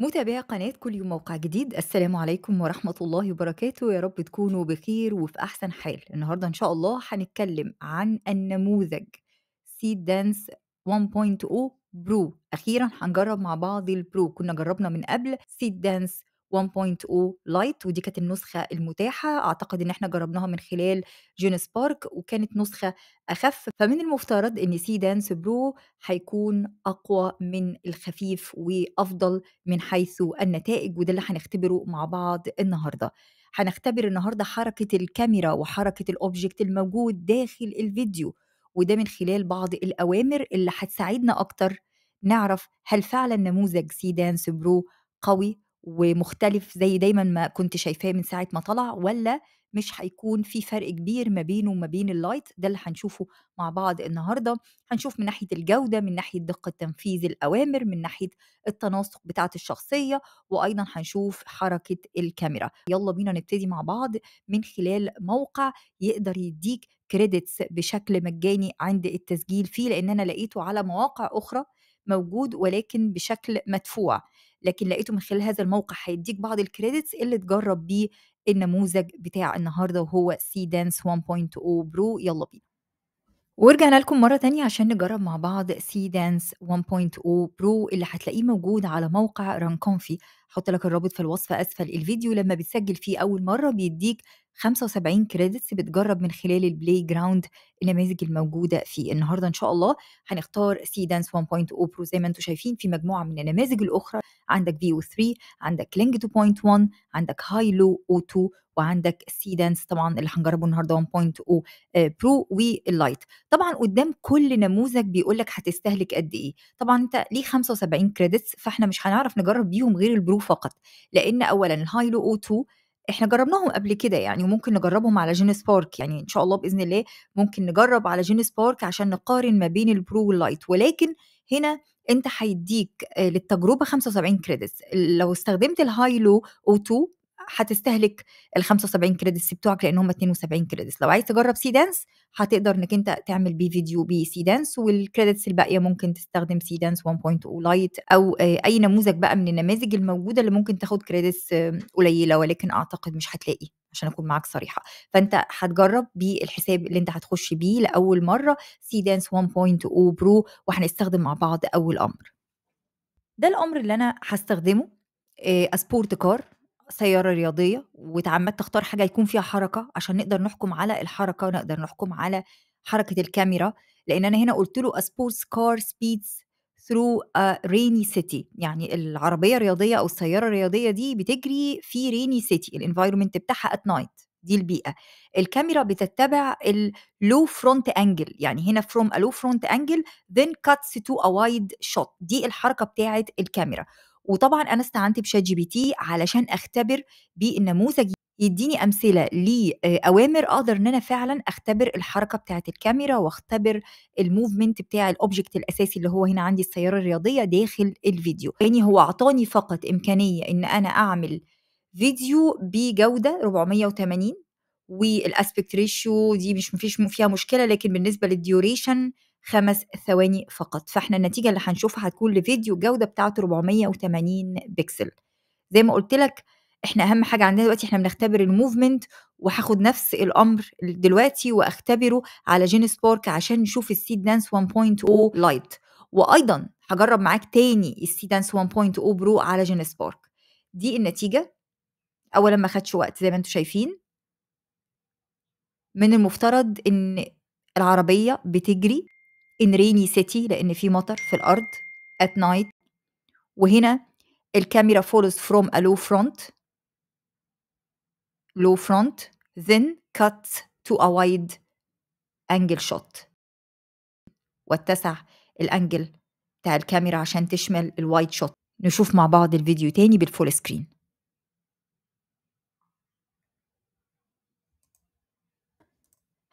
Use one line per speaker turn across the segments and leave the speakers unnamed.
متابعي قناة كل يوم موقع جديد السلام عليكم ورحمة الله وبركاته يا رب تكونوا بخير وفي أحسن حال النهاردة إن شاء الله هنتكلم عن النموذج سيد دانس 1.0 برو أخيرا هنجرب مع بعض البرو كنا جربنا من قبل سيد دانس 1.0 لايت ودي كانت النسخة المتاحة أعتقد إن إحنا جربناها من خلال جون بارك وكانت نسخة أخف فمن المفترض إن سي دانس برو هيكون أقوى من الخفيف وأفضل من حيث النتائج وده اللي هنختبره مع بعض النهارده هنختبر النهارده حركه الكاميرا وحركه الاوبجكت الموجود داخل الفيديو وده من خلال بعض الاوامر اللي هتساعدنا اكتر نعرف هل فعلا نموذج سي دانس برو قوي ومختلف زي دايما ما كنت شايفاه من ساعة ما طلع ولا مش هيكون في فرق كبير ما بينه وما بين اللايت ده اللي هنشوفه مع بعض النهارده هنشوف من ناحيه الجوده من ناحيه دقه تنفيذ الاوامر من ناحيه التناسق بتاعه الشخصيه وايضا هنشوف حركه الكاميرا يلا بينا نبتدي مع بعض من خلال موقع يقدر يديك كريدتس بشكل مجاني عند التسجيل فيه لان انا لقيته على مواقع اخرى موجود ولكن بشكل مدفوع لكن لقيته من خلال هذا الموقع هيديك بعض الكريدتس اللي تجرب بيه النموذج بتاع النهارده وهو سي دانس 1.0 برو يلا بينا ورجعنا لكم مرة تانية عشان نجرب مع بعض سي دانس 1.0 برو اللي هتلاقيه موجود على موقع ران كونفي هحط لك الرابط في الوصف أسفل الفيديو لما بتسجل فيه أول مرة بيديك 75 كريدتس بتجرب من خلال البلاي جراوند النماذج الموجودة فيه النهاردة إن شاء الله هنختار سي دانس 1.0 برو زي ما انتم شايفين في مجموعة من النماذج الأخرى عندك في او 3 عندك لينك 2.1 عندك هاي لو او 2 وعندك السي دانس طبعا اللي هنجربه النهارده 1.0 برو واللايت طبعا قدام كل نموذج بيقول لك هتستهلك قد ايه طبعا انت ليه 75 كريدتس فاحنا مش هنعرف نجرب بيهم غير البرو فقط لان اولا الهاي لو او 2 احنا جربناهم قبل كده يعني وممكن نجربهم على جينيس بارك يعني ان شاء الله باذن الله ممكن نجرب على جينيس بارك عشان نقارن ما بين البرو واللايت ولكن هنا انت هيديك آه، للتجربه 75 كريدتس لو استخدمت الهاي لو او 2 هتستهلك ال 75 كريدتس بتوعك لان هم 72 كريدتس لو عايز تجرب سي دانس هتقدر انك انت تعمل بيه فيديو بي سي دانس والكريدتس الباقيه ممكن تستخدم سي دانس 1.0 لايت او آه، اي نموذج بقى من النماذج الموجوده اللي ممكن تاخد كريدتس قليله ولكن اعتقد مش هتلاقي عشان اكون معاك صريحه فانت هتجرب بالحساب اللي انت هتخش بيه لاول مره سي دانس 1.0 برو وهنستخدم مع بعض اول امر ده الامر اللي انا هستخدمه اسبورت آه، كار سيارة رياضية واتعمدت تختار حاجة يكون فيها حركة عشان نقدر نحكم على الحركة ونقدر نحكم على حركة الكاميرا لأن أنا هنا قلت له a كار سبيدز ثرو ريني سيتي يعني العربية الرياضية أو السيارة الرياضية دي بتجري في ريني سيتي الانفايرمنت بتاعها ات نايت دي البيئة الكاميرا بتتبع اللو فرونت انجل يعني هنا فروم اللو فرونت انجل ذن كاتس تو ا وايد شوت دي الحركة بتاعة الكاميرا وطبعا انا استعنت بشات جي بي تي علشان اختبر بالنموذج يديني امثله لاوامر اقدر ان انا فعلا اختبر الحركه بتاعه الكاميرا واختبر الموفمنت بتاع الاوبجكت الاساسي اللي هو هنا عندي السياره الرياضيه داخل الفيديو يعني هو اعطاني فقط امكانيه ان انا اعمل فيديو بجوده 480 والاسبكت ريشيو دي مش مفيش فيها مشكله لكن بالنسبه للديوريشن خمس ثواني فقط فاحنا النتيجة اللي هنشوفها هتكون لفيديو الجودة بتاعته 480 بيكسل زي ما قلت لك احنا اهم حاجة عندنا دلوقتي احنا بنختبر الموفمنت وهاخد نفس الامر دلوقتي واختبره على جيني سبارك عشان نشوف السي دانس 1.0 لايت وايضا هجرب معاك تاني السي دانس 1.0 برو على جيني سبارك دي النتيجة اولا ما خدش وقت زي ما انتم شايفين من المفترض ان العربية بتجري in rainy city لأن في مطر في الأرض at night وهنا الكاميرا follows from a low front لو فرونت then cuts to a wide angle shot واتسع الانجل بتاع الكاميرا عشان تشمل الوايد شوت نشوف مع بعض الفيديو تاني بالفول سكرين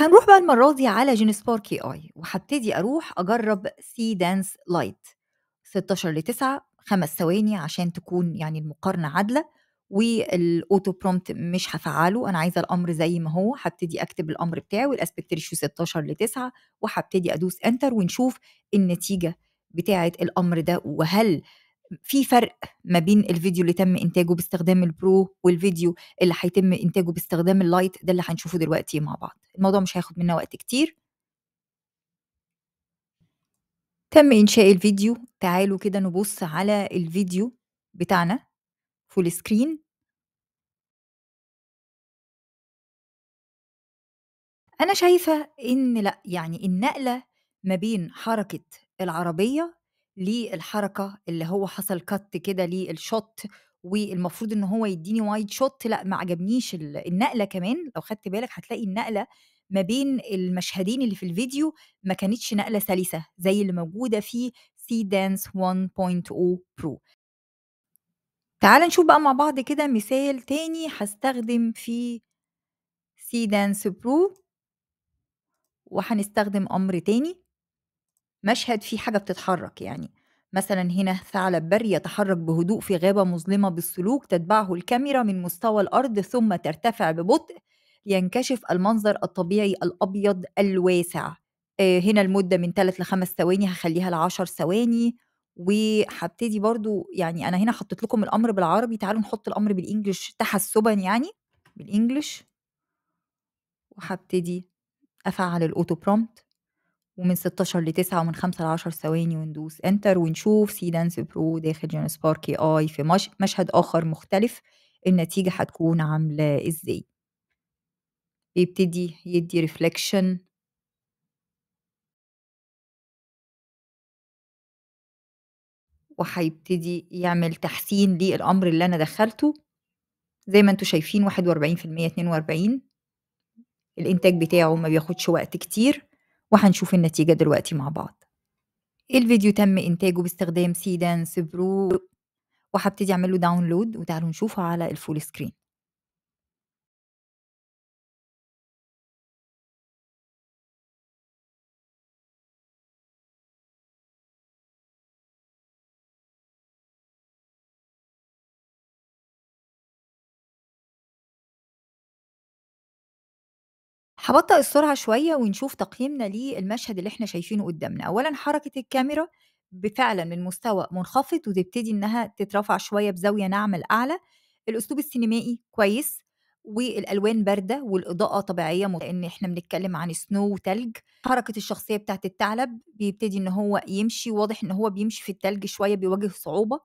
هنروح بقى المرة دي على سبار كي اي وهبتدي اروح اجرب سي دانس لايت 16 ل 9 خمس ثواني عشان تكون يعني المقارنة عادلة والاوتو برومت مش هفعله انا عايزه الامر زي ما هو هبتدي اكتب الامر بتاعي والاسبكت ريشيو 16 ل 9 وهبتدي ادوس انتر ونشوف النتيجه بتاعه الامر ده وهل في فرق ما بين الفيديو اللي تم انتاجه باستخدام البرو والفيديو اللي هيتم انتاجه باستخدام اللايت ده اللي هنشوفه دلوقتي مع بعض الموضوع مش هياخد منا وقت كتير تم انشاء الفيديو تعالوا كده نبص على الفيديو بتاعنا فول سكرين انا شايفه ان لا يعني النقله ما بين حركه العربيه للحركه اللي هو حصل كت كده للشوت والمفروض ان هو يديني وايد شوت لا ما عجبنيش النقله كمان لو خدت بالك هتلاقي النقله ما بين المشهدين اللي في الفيديو ما كانتش نقله سلسه زي اللي موجوده في سي دانس 1.0 برو تعال نشوف بقى مع بعض كده مثال تاني هستخدم في سي دانس برو وهنستخدم امر تاني مشهد فيه حاجة بتتحرك يعني مثلا هنا ثعلب بري يتحرك بهدوء في غابة مظلمة بالسلوك تتبعه الكاميرا من مستوى الأرض ثم ترتفع ببطء لينكشف المنظر الطبيعي الأبيض الواسع آه، هنا المدة من 3 ل 5 ثواني هخليها ل 10 ثواني وهبتدي برضو يعني أنا هنا حطيت لكم الأمر بالعربي تعالوا نحط الأمر بالإنجلش تحسبا يعني بالإنجلش وهبتدي أفعل الأوتو برومت ومن 16 ل 9 ومن 5 ل 10 ثواني وندوس انتر ونشوف سي دانس برو داخل جون سبارك اي اي في مشهد اخر مختلف النتيجه هتكون عامله ازاي بيبتدي يدي ريفليكشن وهيبتدي يعمل تحسين للامر اللي انا دخلته زي ما انتم شايفين 41% 42 الانتاج بتاعه ما بياخدش وقت كتير وهنشوف النتيجة دلوقتي مع بعض الفيديو تم إنتاجه باستخدام سيدانس برو وهبتدي أعمله داونلود وتعالوا نشوفه على الفول سكرين هبطئ السرعة شوية ونشوف تقييمنا للمشهد اللي إحنا شايفينه قدّامنا، أولًا حركة الكاميرا بفعلا من مستوى منخفض وتبتدي إنها تترفع شوية بزاوية ناعمة لأعلى، الأسلوب السينمائي كويس، والألوان باردة والإضاءة طبيعية مت... لإن إحنا بنتكلّم عن سنو وتلج حركة الشخصية بتاعة الثعلب بيبتدي إن هو يمشي، واضح إن هو بيمشي في التلج شوية بيواجه صعوبة.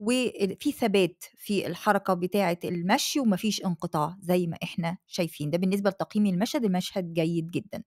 وفي ثبات في الحركه بتاعه المشي ومفيش انقطاع زي ما احنا شايفين ده بالنسبه لتقييم المشهد المشهد جيد جدا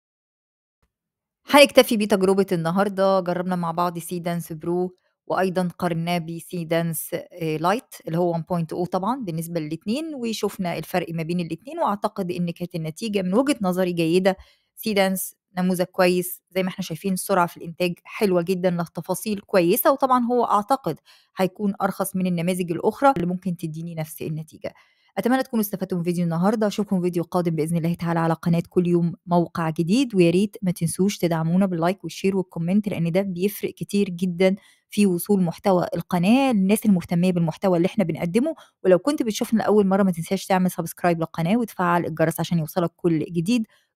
هنكتفي بتجربه النهارده جربنا مع بعض سي دانس برو وايضا قارناه بسي دانس لايت اللي هو 1.0 طبعا بالنسبه للاثنين وشفنا الفرق ما بين الاثنين واعتقد ان كانت النتيجه من وجهه نظري جيده سي دانس نموذج كويس زي ما احنا شايفين السرعه في الانتاج حلوه جدا له تفاصيل كويسه وطبعا هو اعتقد هيكون ارخص من النماذج الاخرى اللي ممكن تديني نفس النتيجه اتمنى تكونوا استفدتوا من فيديو النهارده اشوفكم فيديو قادم باذن الله تعالى على قناه كل يوم موقع جديد ويا ريت ما تنسوش تدعمونا باللايك والشير والكومنت لان ده بيفرق كتير جدا في وصول محتوى القناه للناس المهتميه بالمحتوى اللي احنا بنقدمه ولو كنت بتشوفنا لاول مره ما تنساش تعمل سبسكرايب للقناه وتفعل الجرس عشان يوصلك كل جديد